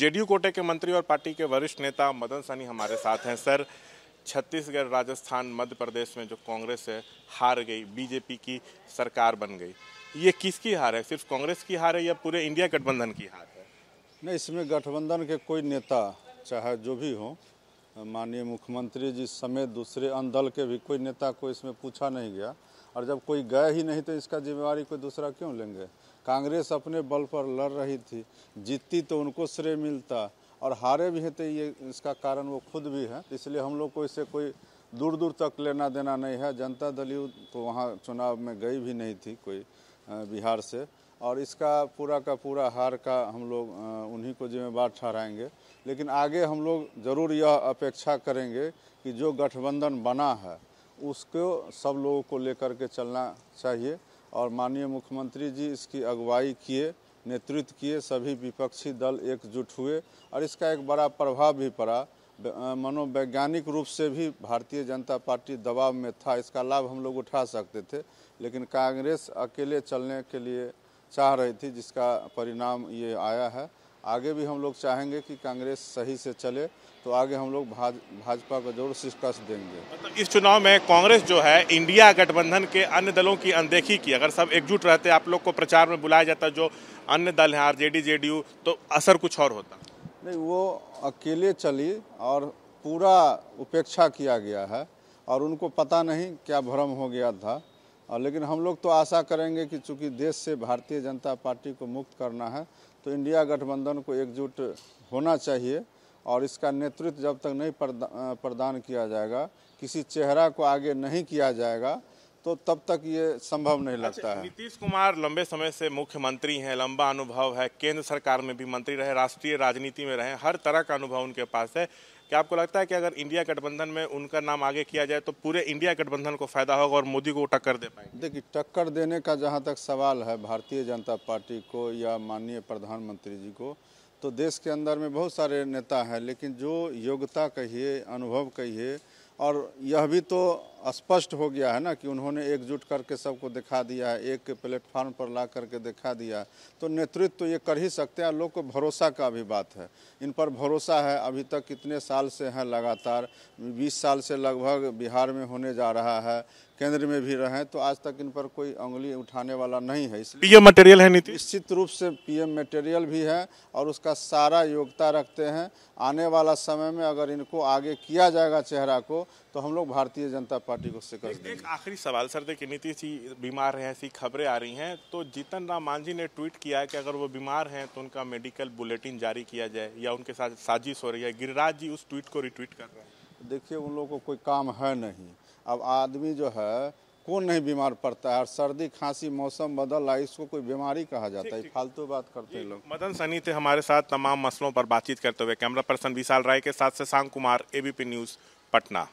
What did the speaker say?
JDU कोटे के मंत्री और पार्टी के वरिष्ठ नेता मदन सानी हमारे साथ हैं सर छत्तीसगढ़ राजस्थान मध्य प्रदेश में जो कांग्रेस है हार गई बीजेपी की सरकार बन गई ये किसकी हार है सिर्फ कांग्रेस की हार है या पूरे इंडिया गठबंधन की हार है नहीं इसमें गठबंधन के कोई नेता चाहे जो भी हो माननीय मुख्यमंत्री जी समेत दूसरे अन्य दल के भी कोई नेता को इसमें पूछा नहीं गया और जब कोई गए ही नहीं तो इसका जिम्मेवारी कोई दूसरा क्यों लेंगे कांग्रेस अपने बल पर लड़ रही थी जीतती तो उनको श्रेय मिलता और हारे भी हैं तो ये इसका कारण वो खुद भी है इसलिए हम लोग को इसे कोई दूर दूर तक लेना देना नहीं है जनता दल तो वहाँ चुनाव में गई भी नहीं थी कोई बिहार से और इसका पूरा का पूरा हार का हम लोग उन्हीं को जिम्मेवार ठहराएंगे लेकिन आगे हम लोग ज़रूर यह अपेक्षा करेंगे कि जो गठबंधन बना है उसको सब लोगों को लेकर के चलना चाहिए और माननीय मुख्यमंत्री जी इसकी अगुवाई किए नेतृत्व किए सभी विपक्षी दल एकजुट हुए और इसका एक बड़ा प्रभाव भी पड़ा मनोवैज्ञानिक रूप से भी भारतीय जनता पार्टी दबाव में था इसका लाभ हम लोग उठा सकते थे लेकिन कांग्रेस अकेले चलने के लिए चाह रही थी जिसका परिणाम ये आया है आगे भी हम लोग चाहेंगे कि कांग्रेस सही से चले तो आगे हम लोग भाज भाजपा को जोर शिकस्त देंगे मतलब इस चुनाव में कांग्रेस जो है इंडिया गठबंधन के अन्य दलों की अनदेखी की अगर सब एकजुट रहते आप लोग को प्रचार में बुलाया जाता जो अन्य दल हैं डी यू तो असर कुछ और होता नहीं वो अकेले चली और पूरा उपेक्षा किया गया है और उनको पता नहीं क्या भ्रम हो गया था और लेकिन हम लोग तो आशा करेंगे कि चूंकि देश से भारतीय जनता पार्टी को मुक्त करना है तो इंडिया गठबंधन को एकजुट होना चाहिए और इसका नेतृत्व जब तक नहीं प्रदान किया जाएगा किसी चेहरा को आगे नहीं किया जाएगा तो तब तक ये संभव नहीं अच्छा, लगता है नीतीश कुमार लंबे समय से मुख्यमंत्री हैं लंबा अनुभव है केंद्र सरकार में भी मंत्री रहे राष्ट्रीय राजनीति में रहे हर तरह का अनुभव उनके पास है क्या आपको लगता है कि अगर इंडिया गठबंधन में उनका नाम आगे किया जाए तो पूरे इंडिया गठबंधन को फायदा होगा और मोदी को टक्कर दे पाएंगे देखिए टक्कर देने का जहाँ तक सवाल है भारतीय जनता पार्टी को या माननीय प्रधानमंत्री जी को तो देश के अंदर में बहुत सारे नेता हैं लेकिन जो योग्यता कहिए अनुभव कहिए और यह भी तो स्पष्ट हो गया है ना कि उन्होंने एकजुट करके सबको दिखा दिया है एक प्लेटफार्म पर ला करके दिखा दिया तो नेतृत्व तो ये कर ही सकते हैं लोग को भरोसा का भी बात है इन पर भरोसा है अभी तक कितने साल से हैं लगातार 20 साल से लगभग बिहार में होने जा रहा है केंद्र में भी रहे तो आज तक इन पर कोई उंगली उठाने वाला नहीं है पीएम मटेरियल है नीति निश्चित रूप से पीएम मटेरियल भी है और उसका सारा योग्यता रखते हैं आने वाला समय में अगर इनको आगे किया जाएगा चेहरा को तो हम लोग भारतीय जनता पार्टी को शिकस्त एक, एक आखिरी सवाल सर देखिए नीतीश जी बीमार हैं ऐसी खबरें आ रही हैं तो जीतन राम मांझी ने ट्वीट किया है कि अगर वो बीमार हैं तो उनका मेडिकल बुलेटिन जारी किया जाए या उनके साथ साजिश हो रही है गिरिराज जी उस ट्वीट को रिट्वीट कर रहे हैं देखिए उन लोगों को कोई काम है नहीं अब आदमी जो है कौन नहीं बीमार पड़ता है और सर्दी खांसी मौसम बदल रहा इसको कोई बीमारी कहा जाता है फालतू बात करते हैं लोग मदन सनी थे हमारे साथ तमाम मसलों पर बातचीत करते हुए कैमरा पर्सन विशाल राय के साथ शशांक कुमार एबीपी न्यूज पटना